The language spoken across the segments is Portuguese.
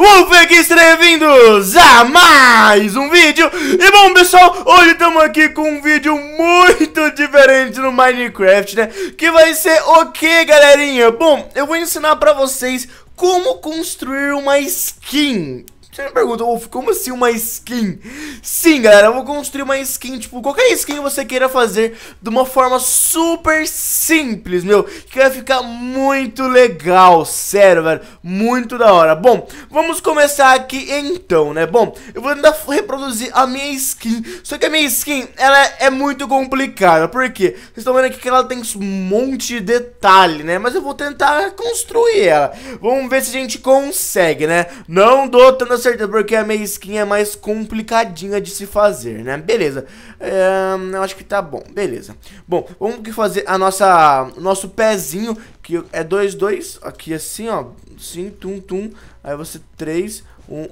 Ufex, bem-vindos a mais um vídeo E bom pessoal, hoje estamos aqui com um vídeo muito diferente no Minecraft, né Que vai ser o que galerinha? Bom, eu vou ensinar pra vocês como construir uma skin você me pergunta, Wolf, como assim uma skin? Sim, galera, eu vou construir uma skin, tipo, qualquer skin que você queira fazer de uma forma super simples, meu. Que vai ficar muito legal, sério, velho. Muito da hora. Bom, vamos começar aqui então, né? Bom, eu vou ainda reproduzir a minha skin. Só que a minha skin, ela é muito complicada. Por quê? Vocês estão vendo aqui que ela tem um monte de detalhe, né? Mas eu vou tentar construir ela. Vamos ver se a gente consegue, né? Não dou tanta certeza, porque a minha skin é mais complicadinha de se fazer, né? Beleza, é, eu acho que tá bom, beleza. Bom, vamos fazer a nossa, nosso pezinho, que é 2, 2, aqui assim, ó, sim, tum, tum, aí você 3, 1,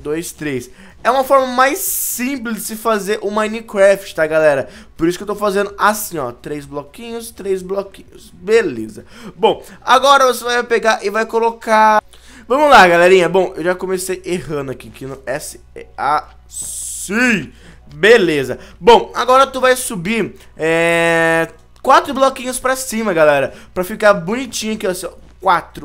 2, 3. É uma forma mais simples de se fazer o Minecraft, tá, galera? Por isso que eu tô fazendo assim, ó. Três bloquinhos, três bloquinhos. Beleza. Bom, agora você vai pegar e vai colocar Vamos lá, galerinha. Bom, eu já comecei errando aqui, que no S é A C. Beleza. Bom, agora tu vai subir é, quatro bloquinhos pra cima, galera. Pra ficar bonitinho aqui, ó. Assim,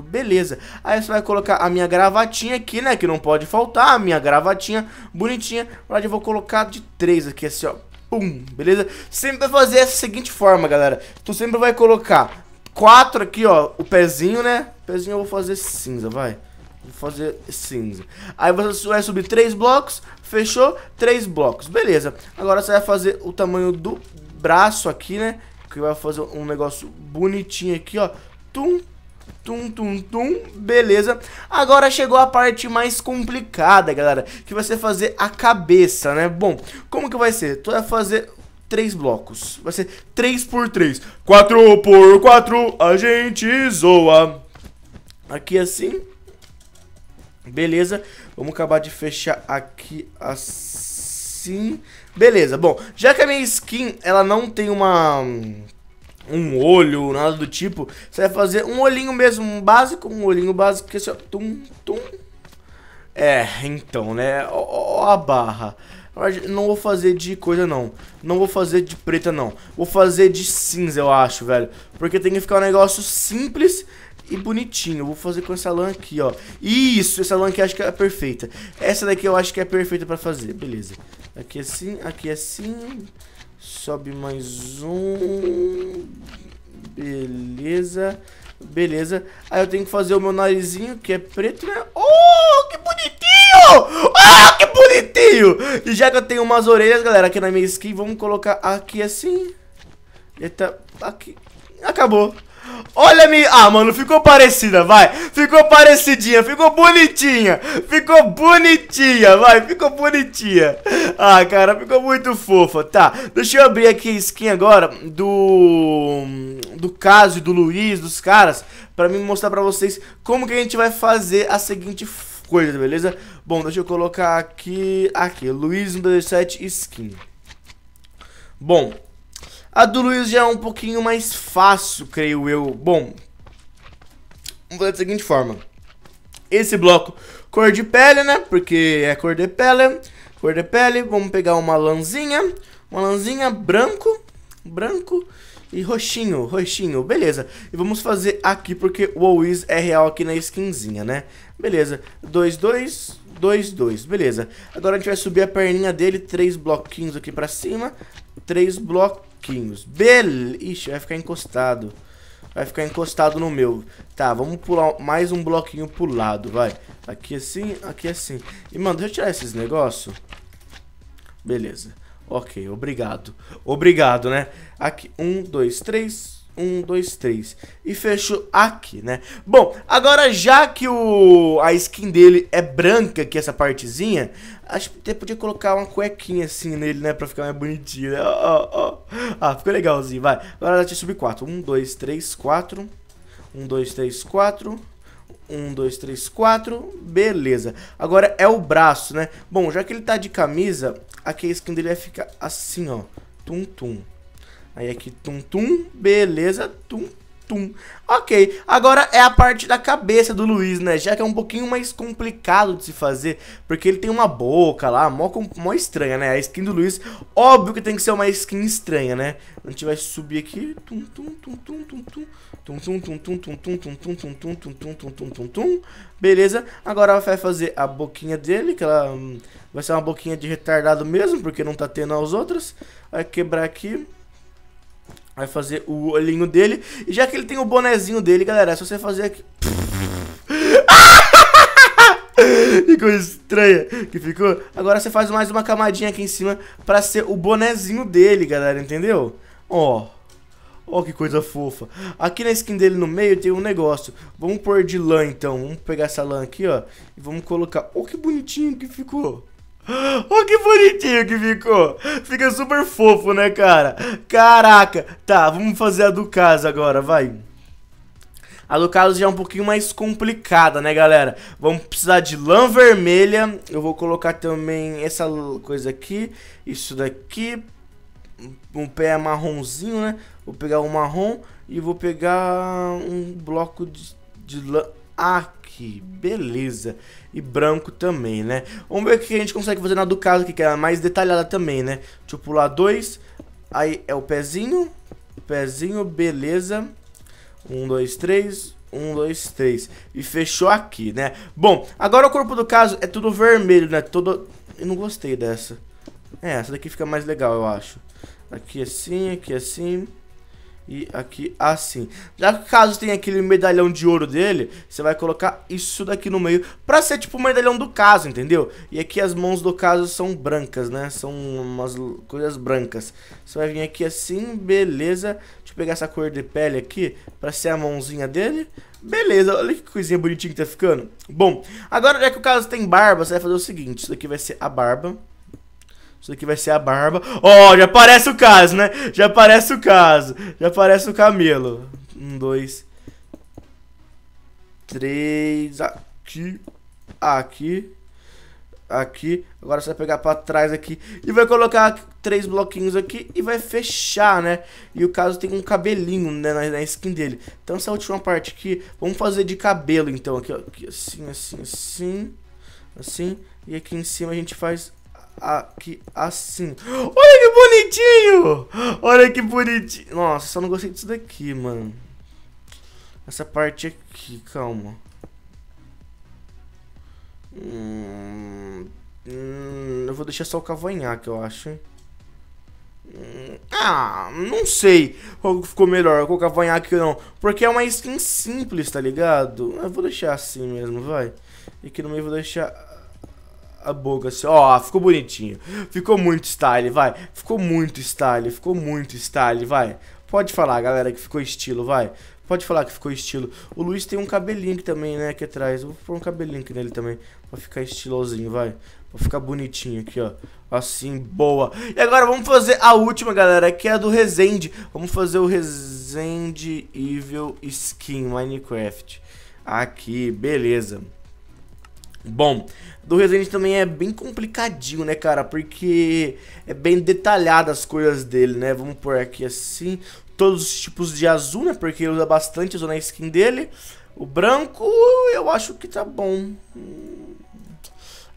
beleza. Aí você vai colocar a minha gravatinha aqui, né, que não pode faltar, a minha gravatinha bonitinha. Na eu vou colocar de três aqui, assim, ó, pum, beleza? Sempre vai fazer essa seguinte forma, galera. Tu sempre vai colocar quatro aqui, ó, o pezinho, né, o pezinho eu vou fazer cinza, vai. Vou fazer cinza. Aí você vai subir três blocos, fechou? Três blocos, beleza. Agora você vai fazer o tamanho do braço aqui, né? Que vai fazer um negócio bonitinho aqui, ó. Tum, Tum, tum, tum, beleza Agora chegou a parte mais complicada, galera Que vai ser fazer a cabeça, né? Bom, como que vai ser? Tu vai fazer três blocos Vai ser três por três Quatro por quatro, a gente zoa Aqui assim Beleza, vamos acabar de fechar aqui assim. Beleza, bom, já que a minha skin, ela não tem uma... Um olho, nada do tipo Você vai fazer um olhinho mesmo, um básico Um olhinho básico, que assim, ó Tum, tum É, então, né, ó, ó a barra não vou fazer de coisa, não. Não vou fazer de preta, não. Vou fazer de cinza, eu acho, velho. Porque tem que ficar um negócio simples e bonitinho. Vou fazer com essa lã aqui, ó. Isso, essa lã aqui acho que é perfeita. Essa daqui eu acho que é perfeita pra fazer, beleza. Aqui é assim, aqui é assim. Sobe mais um. Beleza. Beleza. Aí eu tenho que fazer o meu narizinho, que é preto, né? Oh, que bonitinho! Oh, que bonitinho! E já que eu tenho umas orelhas, galera, aqui na minha skin, vamos colocar aqui assim. Eita, aqui. Acabou. Olha a minha... Ah, mano, ficou parecida, vai. Ficou parecidinha, ficou bonitinha. Ficou bonitinha, vai. Ficou bonitinha. Ah, cara, ficou muito fofa. Tá, deixa eu abrir aqui a skin agora do... Do caso e do Luiz, dos caras. Pra mim mostrar pra vocês como que a gente vai fazer a seguinte coisa, beleza? Bom, deixa eu colocar aqui... Aqui, Luiz 127 skin. Bom, a do Luiz já é um pouquinho mais fácil, creio eu. Bom, vamos fazer da seguinte forma. Esse bloco, cor de pele, né? Porque é cor de pele. Cor de pele, vamos pegar uma lãzinha. Uma lãzinha branco, branco e roxinho, roxinho, beleza. E vamos fazer aqui porque o Always é real aqui na skinzinha, né? Beleza, 2, 2, 2, 2, beleza. Agora a gente vai subir a perninha dele, três bloquinhos aqui pra cima, três bloquinhos pouquinhos. Ixi, vai ficar encostado. Vai ficar encostado no meu. Tá, vamos pular mais um bloquinho pro lado, vai. Aqui assim, aqui assim. E, mano, deixa eu tirar esses negócios. Beleza. Ok, obrigado. Obrigado, né? Aqui, um, dois, três, um, dois, três. E fecho aqui, né? Bom, agora já que o, a skin dele é branca aqui, é essa partezinha, acho que até podia colocar uma cuequinha assim nele, né? Pra ficar mais bonitinho, né? Ó, ó, ó. Ah, ficou legalzinho, vai. Agora já tinha subir quatro. Um, dois, três, quatro. Um, dois, três, quatro. 1, 2, 3, 4, beleza. Agora é o braço, né? Bom, já que ele tá de camisa, aqui a skin dele vai ficar assim, ó. Tum, tum. Aí aqui, tum, tum, beleza, tum, tum. Ok, agora é a parte da cabeça do Luiz, né? Já que é um pouquinho mais complicado de se fazer, porque ele tem uma boca lá, mó, mó estranha, né? A skin do Luiz, óbvio que tem que ser uma skin estranha, né? A gente vai subir aqui, tum, tum, tum, tum, tum, tum. Tum, tum, tum, tum, tum, tum, tum, tum, tum, tum, tum, tum, tum, tum, tum, tum. Beleza, agora vai fazer a boquinha dele, que ela vai ser uma boquinha de retardado mesmo, porque não tá tendo as outras. Vai quebrar aqui. Vai fazer o olhinho dele. E já que ele tem o bonezinho dele, galera, é só você fazer aqui. que coisa estranha que ficou. Agora você faz mais uma camadinha aqui em cima pra ser o bonezinho dele, galera, entendeu? Ó. Ó que coisa fofa. Aqui na skin dele no meio tem um negócio. Vamos pôr de lã então. Vamos pegar essa lã aqui, ó. E vamos colocar. Ó que bonitinho que ficou. Olha que bonitinho que ficou Fica super fofo, né, cara? Caraca Tá, vamos fazer a do caso agora, vai a do caso já é um pouquinho mais complicada, né, galera? Vamos precisar de lã vermelha. Eu vou colocar também essa coisa aqui. Isso daqui. Um pé marronzinho, né? Vou pegar um marrom e vou pegar um bloco de, de lã... Ah, aqui, beleza. E branco também, né? Vamos ver o que a gente consegue fazer na do caso aqui, que é mais detalhada também, né? Deixa eu pular dois, aí é o pezinho, pezinho, beleza. Um, dois, três, um, dois, três E fechou aqui, né? Bom, agora o corpo do caso é tudo vermelho, né? Todo... Eu não gostei dessa É, essa daqui fica mais legal, eu acho Aqui assim, aqui assim e aqui assim. Já que caso tenha aquele medalhão de ouro dele, você vai colocar isso daqui no meio pra ser tipo o medalhão do caso, entendeu? E aqui as mãos do caso são brancas, né? São umas coisas brancas. Você vai vir aqui assim, beleza. Deixa eu pegar essa cor de pele aqui pra ser a mãozinha dele. Beleza, olha que coisinha bonitinha que tá ficando. Bom, agora já que o caso tem barba, você vai fazer o seguinte. Isso daqui vai ser a barba. Isso aqui vai ser a barba. Ó, oh, já aparece o caso, né? Já aparece o caso. Já aparece o camelo. Um, dois. Três. Aqui. Aqui. Aqui. Agora você vai pegar pra trás aqui. E vai colocar três bloquinhos aqui e vai fechar, né? E o caso tem um cabelinho né, na, na skin dele. Então essa última parte aqui, vamos fazer de cabelo então. Aqui, ó. Aqui, assim, assim, assim. Assim. E aqui em cima a gente faz aqui assim. Olha que bonitinho! Olha que bonitinho. Nossa, só não gostei disso daqui, mano. Essa parte aqui, calma. Hum, hum eu vou deixar só o cavanhaque, eu acho, Hum, ah, não sei qual ficou melhor, qual cavanhaque ou não. Porque é uma skin simples, tá ligado? Eu vou deixar assim mesmo, vai. E aqui no meio eu vou deixar a boca assim. Ó, ficou bonitinho. Ficou muito style, vai. Ficou muito style, ficou muito style, vai. Pode falar, galera, que ficou estilo, vai. Pode falar que ficou estilo. O Luiz tem um cabelinho aqui também, né, aqui atrás. vou pôr um cabelinho aqui nele também. Pra ficar estilosinho, vai. Pra ficar bonitinho aqui, ó. Assim, boa. E agora vamos fazer a última, galera, que é a do Resende. Vamos fazer o Resende Evil Skin Minecraft. Aqui, beleza. Bom, do Resident também é bem complicadinho, né, cara? Porque é bem detalhado as coisas dele, né? Vamos por aqui assim. Todos os tipos de azul, né? Porque usa bastante azul na skin dele. O branco, eu acho que tá bom.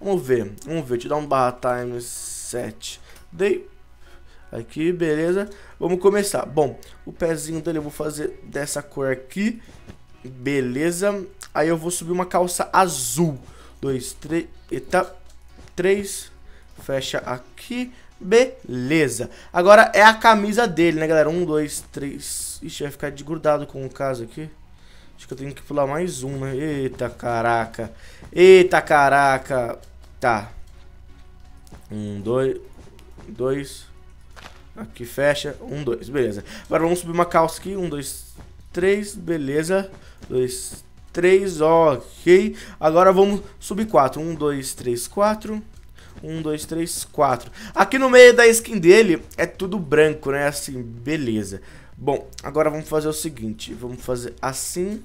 Vamos ver, vamos ver. Te dar um barra time 7. Dei. Aqui, beleza. Vamos começar. Bom, o pezinho dele eu vou fazer dessa cor aqui. Beleza. Aí eu vou subir uma calça azul dois, três, eta, três, fecha aqui, beleza. Agora é a camisa dele, né, galera? Um, dois, três, ixi, vai ficar de grudado com o caso aqui. Acho que eu tenho que pular mais um, né? Eita, caraca. Eita, caraca. Tá. Um, dois, dois, aqui fecha, um, dois, beleza. Agora vamos subir uma calça aqui, um, dois, três, beleza. Dois, 3, ok. Agora vamos subir 4. 1, 2, 3, 4. 1, 2, 3, 4. Aqui no meio da skin dele é tudo branco, né? Assim, beleza. Bom, agora vamos fazer o seguinte. Vamos fazer assim.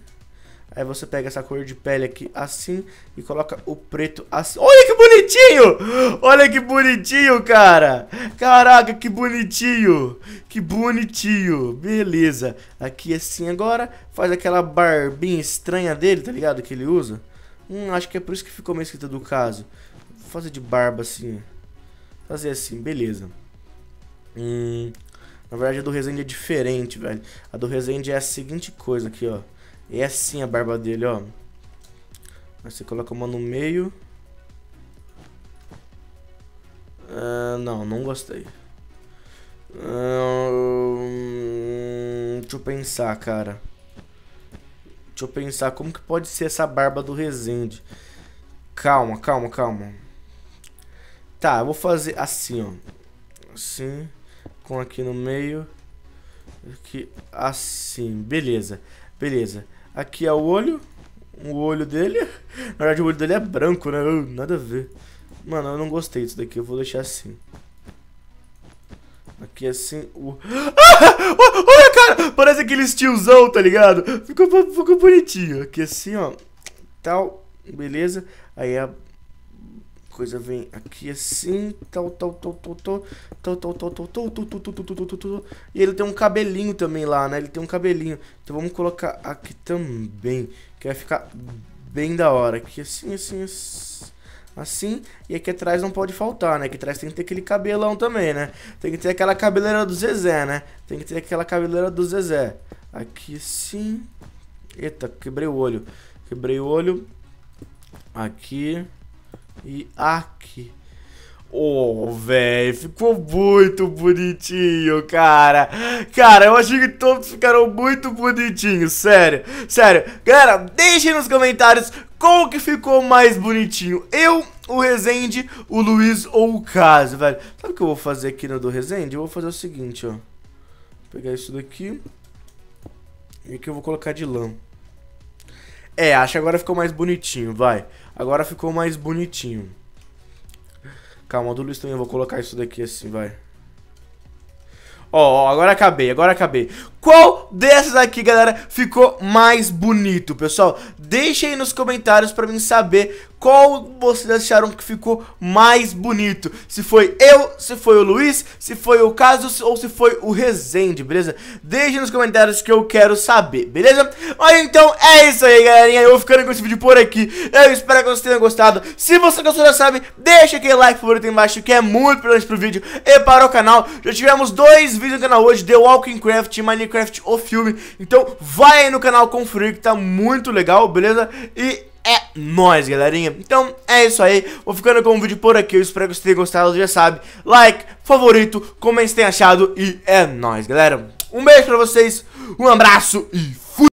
Aí você pega essa cor de pele aqui assim e coloca o preto assim. Olha que bonitinho! Olha que bonitinho, cara! Caraca, que bonitinho! Que bonitinho! Beleza. Aqui assim agora, faz aquela barbinha estranha dele, tá ligado? Que ele usa. Hum, acho que é por isso que ficou meio escrita do caso. Vou fazer de barba assim. Fazer assim, beleza. Hum, na verdade a do Resende é diferente, velho. A do Resende é a seguinte coisa aqui, ó. É assim a barba dele, ó. Aí você coloca uma no meio. Uh, não, não gostei. Hum, deixa eu pensar, cara. Deixa eu pensar como que pode ser essa barba do Rezende. Calma, calma, calma. Tá, eu vou fazer assim, ó. Assim, com aqui no meio. Aqui, assim. Beleza, beleza. Aqui é o olho. O olho dele. Na verdade, o olho dele é branco, né? Uh, nada a ver. Mano, eu não gostei disso daqui. Eu vou deixar assim. Aqui é assim, o... Ah! Olha, cara! Parece aquele tiozão, tá ligado? Ficou, ficou bonitinho. Aqui é assim, ó. Tal. Beleza. Aí a é coisa vem aqui assim, tal, tal, tal, tal, tal, tal, tal, tal, tal, tal, tal, tal, tal, tal, tal, E ele tem um cabelinho também lá, né? Ele tem um cabelinho. Então vamos colocar aqui também, que vai ficar bem da hora. Aqui assim, assim, assim. E aqui atrás não pode faltar, né? Aqui atrás tem que ter aquele cabelão também, né? Tem que ter aquela cabeleira do Zezé, né? Tem que ter aquela cabeleira do Zezé. Aqui assim. Eita, quebrei o olho. Quebrei o olho. Aqui e aqui. Oh, velho, ficou muito bonitinho, cara. Cara, eu achei que todos ficaram muito bonitinhos, sério. Sério, galera, deixem nos comentários qual que ficou mais bonitinho. Eu, o Rezende, o Luiz ou o Caso, velho. Sabe o que eu vou fazer aqui no do Rezende? Eu vou fazer o seguinte, ó. Vou pegar isso daqui. E aqui eu vou colocar de lã. É, acho que agora ficou mais bonitinho, vai. Agora ficou mais bonitinho. Calma, do Luiz também. Eu vou colocar isso daqui assim, vai. Ó, oh, agora acabei, agora acabei. Qual dessas aqui, galera, ficou mais bonito, pessoal? Deixa aí nos comentários pra mim saber qual vocês acharam que ficou mais bonito. Se foi eu, se foi o Luiz, se foi o Casus ou se foi o Rezende, beleza? Deixe nos comentários que eu quero saber, beleza? Mas então é isso aí, galerinha. Eu vou ficando com esse vídeo por aqui. Eu espero que vocês tenham gostado. Se você gostou, já sabe, deixa aquele like favorito aí embaixo que é muito importante pro vídeo e para o canal. Já tivemos dois vídeos no canal hoje de Walking Craft e Minecraft Minecraft, o filme. Então vai aí no canal conferir que tá muito legal, beleza? E é nóis, galerinha. Então, é isso aí. Vou ficando com o vídeo por aqui. Eu espero que vocês tenham gostado, já sabe. Like, favorito, comente se tem achado. E é nóis, galera. Um beijo pra vocês, um abraço e